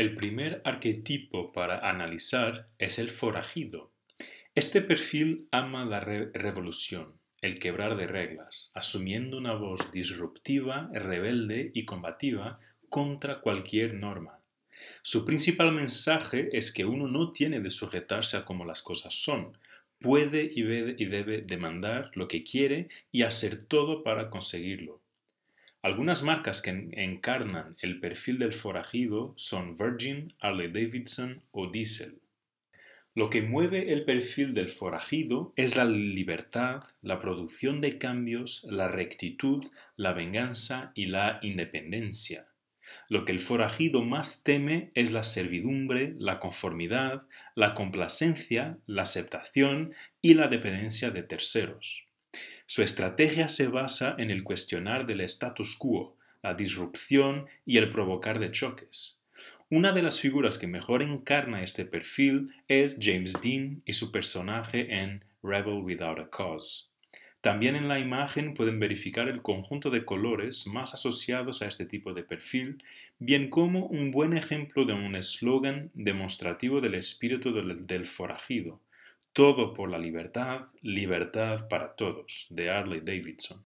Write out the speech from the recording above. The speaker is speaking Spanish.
El primer arquetipo para analizar es el forajido. Este perfil ama la revolución, el quebrar de reglas, asumiendo una voz disruptiva, rebelde y combativa contra cualquier norma. Su principal mensaje es que uno no tiene de sujetarse a cómo las cosas son, puede y debe demandar lo que quiere y hacer todo para conseguirlo. Algunas marcas que encarnan el perfil del forajido son Virgin, Harley Davidson o Diesel. Lo que mueve el perfil del forajido es la libertad, la producción de cambios, la rectitud, la venganza y la independencia. Lo que el forajido más teme es la servidumbre, la conformidad, la complacencia, la aceptación y la dependencia de terceros. Su estrategia se basa en el cuestionar del status quo, la disrupción y el provocar de choques. Una de las figuras que mejor encarna este perfil es James Dean y su personaje en Rebel Without a Cause. También en la imagen pueden verificar el conjunto de colores más asociados a este tipo de perfil, bien como un buen ejemplo de un eslogan demostrativo del espíritu del, forajido, todo por la libertad, libertad para todos, de Harley Davidson.